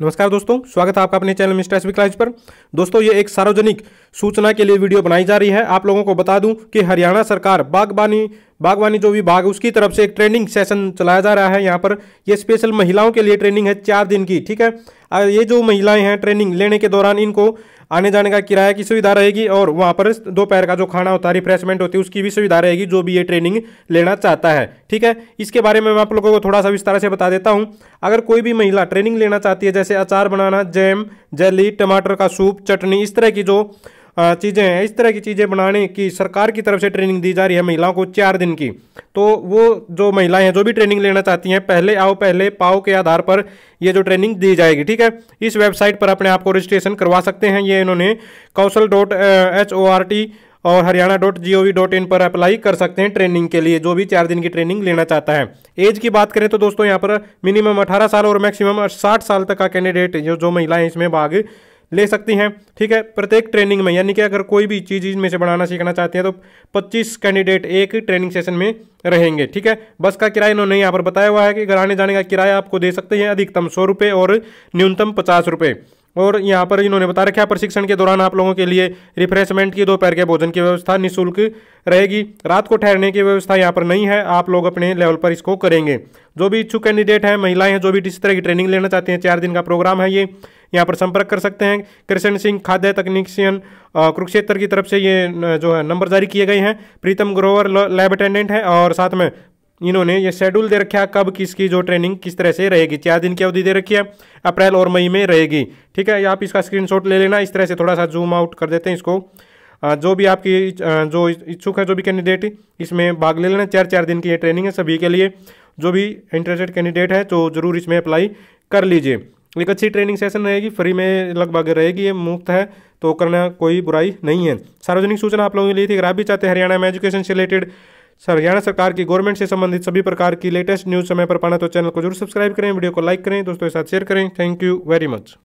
नमस्कार दोस्तों स्वागत है आपका अपने चैनल मिस्टर एस क्लास पर दोस्तों ये एक सार्वजनिक सूचना के लिए वीडियो बनाई जा रही है आप लोगों को बता दूं कि हरियाणा सरकार बागवानी बागवानी जो विभाग उसकी तरफ से एक ट्रेनिंग सेशन चलाया जा रहा है यहाँ पर ये स्पेशल महिलाओं के लिए ट्रेनिंग है चार दिन की ठीक है ये जो महिलाएं हैं ट्रेनिंग लेने के दौरान इनको आने जाने का किराया की सुविधा रहेगी और वहाँ पर दोपहर का जो खाना होता है रिफ्रेशमेंट होती है उसकी भी सुविधा रहेगी जो भी ये ट्रेनिंग लेना चाहता है ठीक है इसके बारे में मैं आप लोगों को थोड़ा सा विस्तार से बता देता हूँ अगर कोई भी महिला ट्रेनिंग लेना चाहती है जैसे अचार बनाना जैम जेली टमाटर का सूप चटनी इस तरह की जो चीज़ें हैं इस तरह की चीज़ें बनाने की सरकार की तरफ से ट्रेनिंग दी जा रही है महिलाओं को चार दिन की तो वो जो महिलाएं हैं जो भी ट्रेनिंग लेना चाहती हैं पहले आओ पहले पाओ के आधार पर ये जो ट्रेनिंग दी जाएगी ठीक है इस वेबसाइट पर अपने आप को रजिस्ट्रेशन करवा सकते हैं ये इन्होंने Kaushal dot H O R T और Haryana dot G O V dot in पर अप्लाई कर सकते हैं ट्रेनिंग के लिए जो भी चार दिन की ट्रेनिंग लेना चाहता है एज की बात करें तो दोस्तों यहाँ पर मिनिमम अठारह साल और मैक्सिमम साठ साल तक का कैंडिडेट जो जो महिलाएं इसमें भाग ले सकती हैं ठीक है प्रत्येक ट्रेनिंग में यानी कि अगर कोई भी चीज़ में से बनाना सीखना चाहते हैं तो 25 कैंडिडेट एक ट्रेनिंग सेशन में रहेंगे ठीक है बस का किराया इन्होंने यहाँ पर बताया हुआ है कि घर आने जाने का किराया आपको दे सकते हैं अधिकतम सौ और न्यूनतम पचास रुपये और यहाँ पर इन्होंने बता रखा है प्रशिक्षण के दौरान आप लोगों के लिए रिफ्रेशमेंट की दोपहर के भोजन की व्यवस्था निःशुल्क रहेगी रात को ठहरने की व्यवस्था यहाँ पर नहीं है आप लोग अपने लेवल पर इसको करेंगे जो भी इच्छुक कैंडिडेट हैं महिलाएं हैं जो भी इस तरह की ट्रेनिंग लेना चाहते हैं चार दिन का प्रोग्राम है ये यहाँ पर संपर्क कर सकते हैं कृष्ण सिंह खाद्य तकनीशियन कुरुक्षेत्र की तरफ से ये जो है नंबर जारी किए गए हैं प्रीतम ग्रोवर लैब अटेंडेंट है और साथ में इन्होंने ये शेड्यूल दे रखा है कब किसकी जो ट्रेनिंग किस तरह से रहेगी चार दिन की अवधि दे रखी है अप्रैल और मई में रहेगी ठीक है आप इसका स्क्रीनशॉट ले लेना इस तरह से थोड़ा सा जूम आउट कर देते हैं इसको जो भी आपकी जो इच्छुक है जो भी कैंडिडेट इसमें भाग ले लेना चार चार दिन की ये ट्रेनिंग है सभी के लिए जो भी इंटरेस्टेड कैंडिडेट है तो ज़रूर इसमें अप्लाई कर लीजिए एक अच्छी ट्रेनिंग सेशन रहेगी फ्री में लगभग रहेगी ये मुफ्त है तो करना कोई बुराई नहीं है सार्वजनिक सूचना आप लोगों के लिए थी अगर आप भी चाहते हैं हरियाणा में एजुकेशन से रिलेटेड सर हरियाणा सरकार की गवर्नमेंट से संबंधित सभी प्रकार की लेटेस्ट न्यूज़ समय पर पाना तो चैनल को जरूर सब्सक्राइब करें वीडियो को लाइक करें दोस्तों के साथ शेयर करें थैंक यू वेरी मच